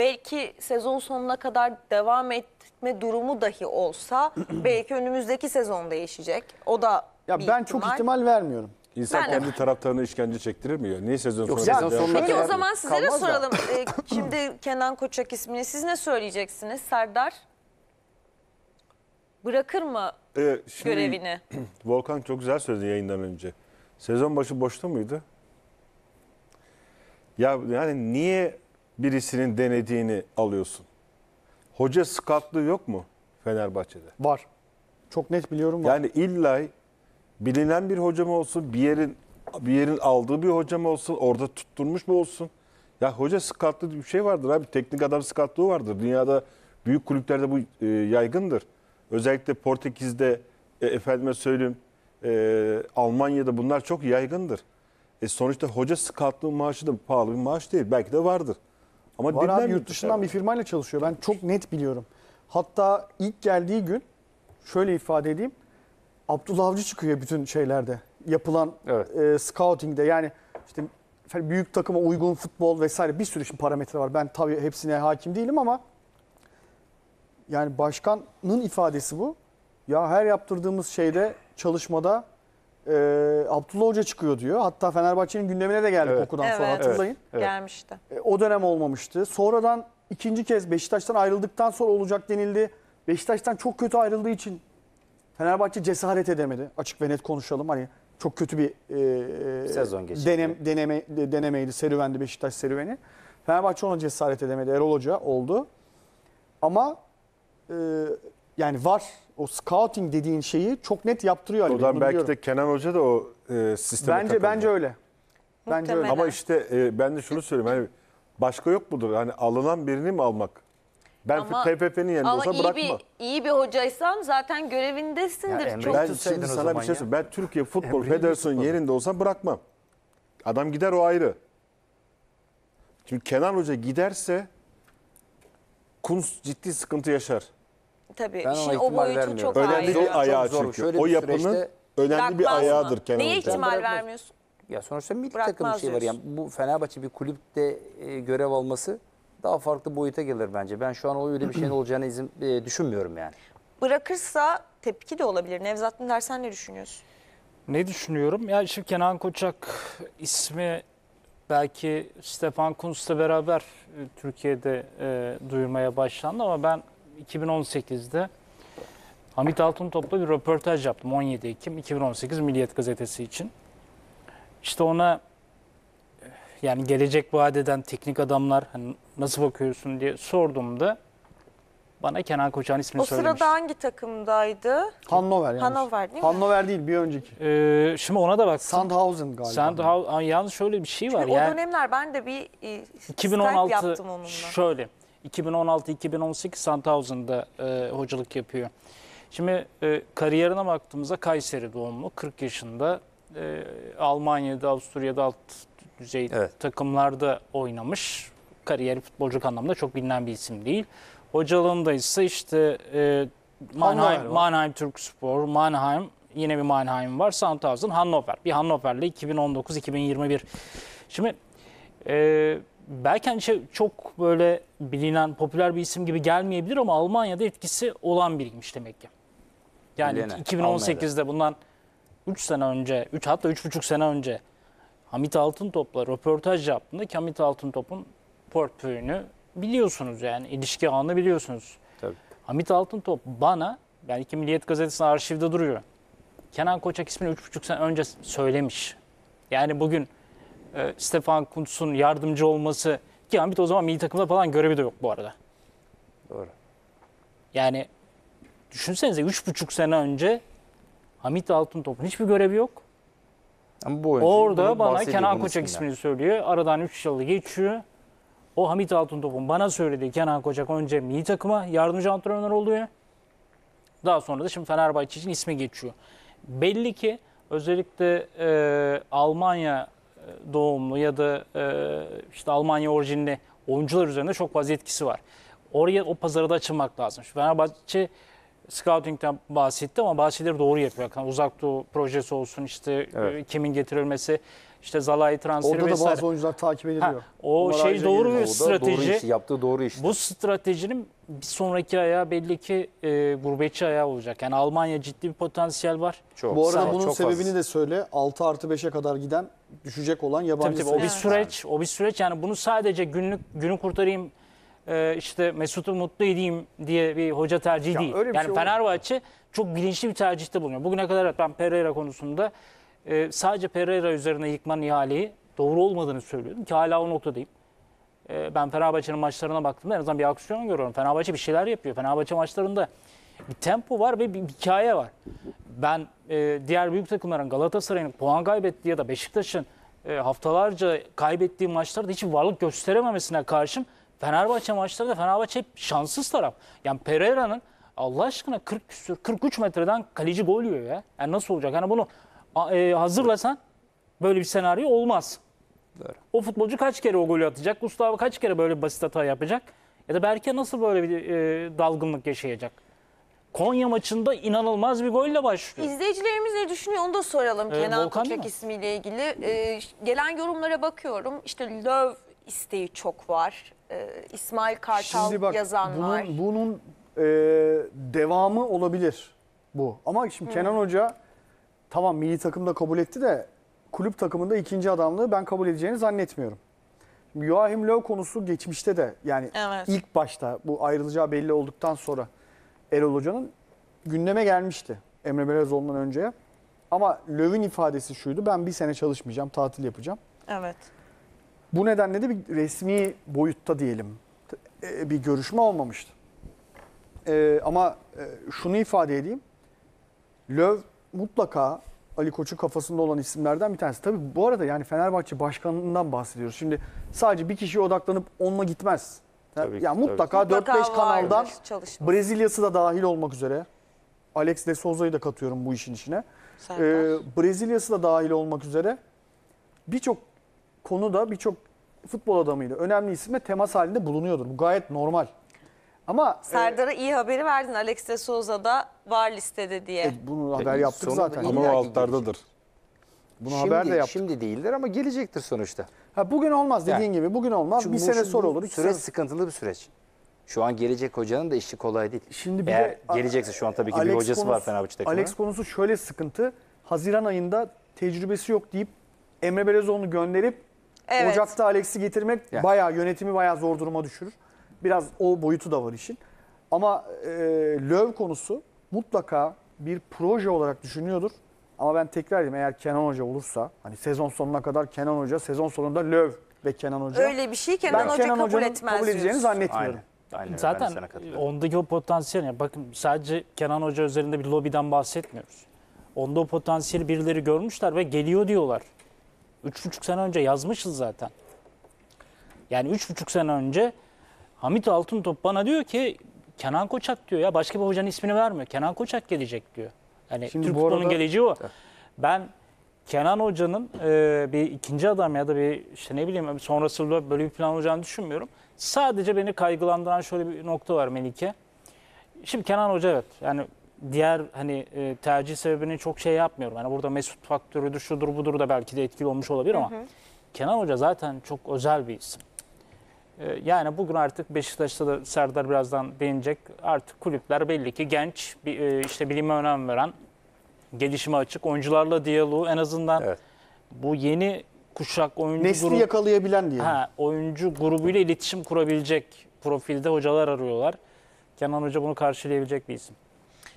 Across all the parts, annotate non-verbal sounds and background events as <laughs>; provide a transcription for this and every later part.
belki sezon sonuna kadar devam etme durumu dahi olsa <clears throat> belki önümüzdeki sezon değişecek. O da Ya bir ben çok ihtimal vermiyorum. İnsan Ben kendi <laughs> taraftarına işkence çektirir mi? ya? Niye sezon sonu? sezon sonuna Peki o zaman size de soralım. Ee, şimdi Kenan Koçak ismini siz ne söyleyeceksiniz? Serdar bırakır mı Ee, şimdi görevini? <clears throat> Volkan çok güzel söyledi yayından önce. Sezon başı boşta mıydı? Ya yani niye birisinin denediğini alıyorsun. Hoca skatlığı yok mu Fenerbahçe'de? Var. Çok net biliyorum var. Yani illa bilinen bir hocam olsun, bir yerin bir yerin aldığı bir hocam olsun, orada tutturmuş mu olsun? Ya hoca skatlı bir şey vardır abi. Teknik adam skatlığı vardır. Dünyada büyük kulüplerde bu e, yaygındır. Özellikle Portekiz'de e, efendime söyleyeyim e, Almanya'da bunlar çok yaygındır. E sonuçta hoca skatlığı maaşı da pahalı bir maaş değil. Belki de vardır. Ama Var abi yurt dışından bir firmayla çalışıyor. Ben çok net biliyorum. Hatta ilk geldiği gün şöyle ifade edeyim. Abdullah Avcı çıkıyor bütün şeylerde. Yapılan Evet. e, scouting'de yani işte hani büyük takıma uygun futbol vesaire bir sürü şimdi parametre var. Ben tabii hepsine hakim değilim ama yani başkanın ifadesi bu. Ya her yaptırdığımız şeyde çalışmada e, Abdullah Hoca çıkıyor diyor. Hatta Fenerbahçe'nin gündemine de geldi Evet. kokudan sonra Evet. hatırlayın. Gelmişti. E, o dönem olmamıştı. Sonradan ikinci kez Beşiktaş'tan ayrıldıktan sonra olacak denildi. Beşiktaş'tan çok kötü ayrıldığı için Fenerbahçe cesaret edemedi. Açık ve net konuşalım. Hani çok kötü bir e, e Sezon geçirdi. denem, deneme, denemeydi, serüvendi Beşiktaş serüveni. Fenerbahçe ona cesaret edemedi. Erol Hoca oldu. Ama e, yani var o scouting dediğin şeyi çok net yaptırıyor Ali O zaman belki de Kenan Hoca da o e, sisteme Bence takıldı. bence öyle. Bence öyle. Ama işte e, ben de şunu söyleyeyim. Hani başka yok mudur? Hani alınan birini mi almak? Ben Ama- TPP'nin yerinde Ama olsa iyi bırakma. bir iyi bir hocaysan zaten görevindesindir. Yani Çok ben şimdi sana bir şey söyleyeyim. Ben Türkiye Futbol Emre'yi yerinde olsam bırakmam. Adam gider o ayrı. Çünkü Kenan Hoca giderse Kunz ciddi sıkıntı yaşar. Tabii Ben ona işin o ihtimal boyutu vermiyorum. çok Önemli ayrı. bir ayağı Çok zor. çünkü. Şöyle o bir yapının süreçte- önemli bir ayağıdır mı? Kenan Neye ihtimal Bırakmaz. vermiyorsun? Ya sonuçta milli takım şey Bırakmaz şey var. Yani bu Fenerbahçe bir kulüpte e, görev alması daha farklı boyuta gelir bence. Ben şu an o öyle bir şeyin <clears throat> olacağını izin e, düşünmüyorum yani. Bırakırsa tepki de olabilir. Nevzat Dindar sen ne düşünüyorsun? Ne düşünüyorum? Ya şimdi Kenan Koçak ismi belki Stefan Kuntz'la beraber e, Türkiye'de e, duyurmaya başlandı ama ben 2018'de Hamit Altıntop'la bir röportaj yaptım 17 Ekim 2018 Milliyet Gazetesi için. İşte ona yani gelecek vaat eden teknik adamlar hani nasıl bakıyorsun diye sorduğumda bana Kenan Koçan ismini o söylemiş. O sırada hangi takımdaydı? Hannover yanlış. Hannover değil mi? Hannover değil bir önceki. Ee, şimdi ona da bak. Sandhausen galiba. Sandhausen yalnız şöyle bir şey var. Çünkü yani, o dönemler ben de bir 2016 e, yaptım onunla. Şöyle 2016-2018 Sandhausen'da e, hocalık yapıyor. Şimdi e, kariyerine baktığımızda Kayseri doğumlu 40 yaşında e, Almanya'da Avusturya'da alt düzey evet. takımlarda oynamış. Kariyer futbolcuk anlamda çok bilinen bir isim değil. Hocalığında ise işte e, Mannheim, Mannheim Türkspor, Mannheim yine bir Mannheim var. Sandhausen, Hannover. Bir Hannover'le 2019-2021. Şimdi e, belki hani şey, çok böyle bilinen popüler bir isim gibi gelmeyebilir ama Almanya'da etkisi olan biriymiş demek ki. Yani Bilene, 2018'de Almanya'da. bundan 3 sene önce, 3 hatta 3,5 sene önce Hamit Altıntop'la röportaj yaptığında ki Hamit Altıntop'un portföyünü biliyorsunuz yani ilişki ağını biliyorsunuz. Tabii. Hamit Altıntop bana yani ki Milliyet Gazetesi'nin arşivde duruyor. Kenan Koçak ismini 3,5 sene önce söylemiş. Yani bugün e, Stefan Kuntz'un yardımcı olması ki Hamit o zaman milli takımda falan görevi de yok bu arada. Doğru. Yani düşünsenize 3,5 sene önce Hamit Altıntop'un hiçbir görevi yok. Ama bu oyuncu Orada bana Kenan Koçak isminden. ismini söylüyor. Aradan 3 yıl geçiyor. O Hamit Altıntop'un bana söylediği Kenan Koçak önce milli takıma yardımcı antrenör oluyor. Daha sonra da şimdi Fenerbahçe için ismi geçiyor. Belli ki özellikle e, Almanya doğumlu ya da e, işte Almanya orijinli oyuncular üzerinde çok fazla etkisi var. Oraya o pazarı da açılmak lazım. Şu Fenerbahçe scouting'den bahsetti ama bahsileri doğru yapıyor. Yani uzak doğu projesi olsun işte evet. E, kimin getirilmesi işte Zalai transferi Orada vesaire. Orada da bazı oyuncular takip ediliyor. Ha, o Bunlar şey doğru bir strateji. Doğru iş, yaptığı doğru iş. Bu stratejinin bir sonraki ayağı belli ki e, gurbetçi ayağı olacak. Yani Almanya ciddi bir potansiyel var. Çok. Bu arada Sen, bunun çok sebebini az. de söyle. 6 artı 5'e kadar giden düşecek olan yabancı. Tabii, tabii, o bir süreç. O bir süreç. Yani bunu sadece günlük günü kurtarayım e, işte Mesut'u mutlu edeyim diye bir hoca tercihi Ya değil. bir yani şey Fenerbahçe çok bilinçli bir tercihte bulunuyor. Bugüne kadar ben Pereira konusunda e, sadece Pereira üzerine yıkman ihaleyi doğru olmadığını söylüyordum ki hala o noktadayım. E, ben Fenerbahçe'nin maçlarına baktığımda en azından bir aksiyon görüyorum. Fenerbahçe bir şeyler yapıyor. Fenerbahçe maçlarında bir tempo var ve bir, hikaye var. Ben e, diğer büyük takımların Galatasaray'ın puan kaybettiği ya da Beşiktaş'ın e, haftalarca kaybettiği maçlarda hiçbir varlık gösterememesine karşım. Fenerbahçe maçlarında Fenerbahçe hep şanssız taraf. Yani Pereira'nın Allah aşkına 40 küsür, 43 metreden kaleci gol yiyor ya. Yani nasıl olacak? Yani bunu e, hazırlasan böyle bir senaryo olmaz. Böyle. O futbolcu kaç kere o golü atacak? Gustavo kaç kere böyle basit hata yapacak? Ya da Berke nasıl böyle bir e, dalgınlık yaşayacak? Konya maçında inanılmaz bir golle başlıyor. İzleyicilerimiz ne düşünüyor onu da soralım ee, Kenan Volkan Koçak ismiyle ilgili. Ee, gelen yorumlara bakıyorum. İşte Löw isteği çok var. E, İsmail Kartal Şimdi bak, yazan bunun, var. Bunun e, devamı olabilir bu. Ama şimdi Hı. Kenan Hoca tamam milli takımda kabul etti de kulüp takımında ikinci adamlığı ben kabul edeceğini zannetmiyorum. Joachim Löw konusu geçmişte de yani evet. ilk başta bu ayrılacağı belli olduktan sonra Erol Hoca'nın gündeme gelmişti Emre Belezoğlu'ndan önceye. Ama Löw'ün ifadesi şuydu ben bir sene çalışmayacağım tatil yapacağım. Evet. Bu nedenle de bir resmi boyutta diyelim e, bir görüşme olmamıştı. E, ama e, şunu ifade edeyim. Löv mutlaka Ali Koç'un kafasında olan isimlerden bir tanesi. Tabii bu arada yani Fenerbahçe başkanından bahsediyoruz. Şimdi sadece bir kişiye odaklanıp onunla gitmez. Tabii ki, yani mutlaka 4-5 kanaldan çalışma. Brezilya'sı da dahil olmak üzere. Alex de Souza'yı da katıyorum bu işin içine. Ee, Brezilya'sı da dahil olmak üzere birçok konuda birçok futbol adamıyla önemli isimle temas halinde bulunuyordur. Bu gayet normal. Ama e, Serdar'a e, iyi haberi verdin. Alex de Souza da var listede diye. E, bunu e, haber yaptık zaten. Ama o altlardadır. Bunu şimdi, haber de yaptık. Şimdi değildir ama gelecektir sonuçta. Ha, bugün olmaz dediğin yani, gibi. Bugün olmaz. Çünkü bir sene sonra olur. Süreç sene... sıkıntılı bir süreç. Şu an gelecek hocanın da işi kolay değil. Şimdi bir Eğer de, gelecekse şu an tabii ki Alex bir hocası konusu, var Fenerbahçe takımının. Alex konusu şöyle sıkıntı. Haziran ayında tecrübesi yok deyip Emre Belezoğlu'nu gönderip Evet. Ocak'ta Alex'i getirmek Yani. bayağı yönetimi bayağı zor duruma düşürür. Biraz o boyutu da var işin. Ama e, Löw konusu mutlaka bir proje olarak düşünüyordur. Ama ben tekrar edeyim eğer Kenan Hoca olursa hani sezon sonuna kadar Kenan Hoca sezon sonunda Löw ve Kenan Hoca. Öyle bir şey Kenan ben Hoca Kenan kabul Hoca'nın etmez kabul edeceğini diyorsun. zannetmiyorum. Aynen. Aynen. Zaten sana ondaki o potansiyel, yani bakın sadece Kenan Hoca üzerinde bir lobiden bahsetmiyoruz. Onda o potansiyeli birileri görmüşler ve geliyor diyorlar. Üç buçuk sene önce yazmışız zaten. Yani üç buçuk sene önce Hamit Altıntop bana diyor ki Kenan Koçak diyor ya başka bir hocanın ismini vermiyor. Kenan Koçak gelecek diyor. Yani Şimdi Türk futbolunun geleceği o. Ben Kenan Hoca'nın e, bir ikinci adam ya da bir işte ne bileyim sonrasında böyle bir plan olacağını düşünmüyorum. Sadece beni kaygılandıran şöyle bir nokta var Melike. Şimdi Kenan Hoca evet yani diğer hani e, tercih sebebini çok şey yapmıyorum. Yani burada Mesut faktörüdür, şudur budur da belki de etkili olmuş olabilir ama hı hı. Kenan Hoca zaten çok özel bir isim. E, yani bugün artık Beşiktaş'ta da Serdar birazdan değinecek. Artık kulüpler belli ki genç, bir, e, işte bilime önem veren, gelişime açık, oyuncularla diyaloğu en azından evet. bu yeni kuşak oyuncu Nesli grubu, yakalayabilen diye. Ha, oyuncu grubuyla iletişim kurabilecek profilde hocalar arıyorlar. Kenan Hoca bunu karşılayabilecek bir isim.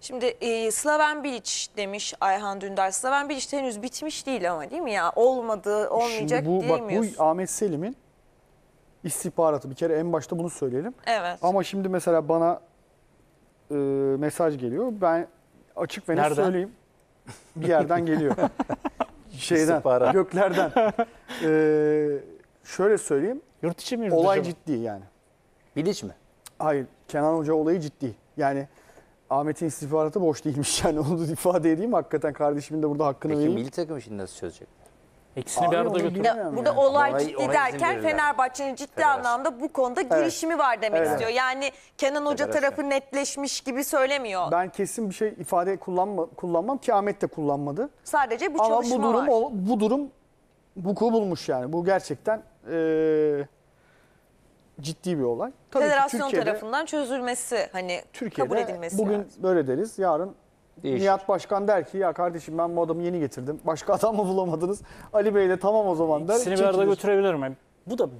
Şimdi e, Slaven Bilic demiş Ayhan Dündar. Slaven Bilic henüz bitmiş değil ama değil mi ya? Olmadı, olmayacak Şimdi bu, diyemiyorsun. Bak, bu Ahmet Selim'in istihbaratı. Bir kere en başta bunu söyleyelim. Evet. Ama şimdi mesela bana e, mesaj geliyor. Ben açık ve net söyleyeyim. Bir yerden geliyor. <laughs> Şeyden, İstihbarat. göklerden. <laughs> E, şöyle söyleyeyim. Yurt içi mi Olay ciddi yani. Bilic mi? Hayır, Kenan Hoca olayı ciddi. Yani Ahmet'in istihbaratı boş değilmiş <laughs> yani onu ifade edeyim. Hakikaten kardeşimin de burada hakkını Peki vereyim. milli takım işini nasıl çözecek? İkisini Abi bir arada onu götür. burada yani. olay Olay- ciddi olay derken Fenerbahçe'nin ciddi Federasyon. anlamda bu konuda girişimi var demek Evet. istiyor. Yani Kenan Hoca Federasyon. tarafı netleşmiş gibi söylemiyor. Ben kesin bir şey ifade kullanma, kullanmam ki Ahmet de kullanmadı. Sadece bir Ama bu çalışma durum var. o- bu durum hukuku bulmuş yani. Bu gerçekten eee ciddi bir olay. Tabii Federasyon ki tarafından çözülmesi hani Türkiye'de kabul edilmesi bugün lazım. böyle deriz yarın Değişir. Nihat Başkan der ki ya kardeşim ben bu adamı yeni getirdim. Başka <laughs> adam mı bulamadınız? Ali Bey de tamam o zaman der. İkisini bir arada çekilir. götürebilirim. Bu da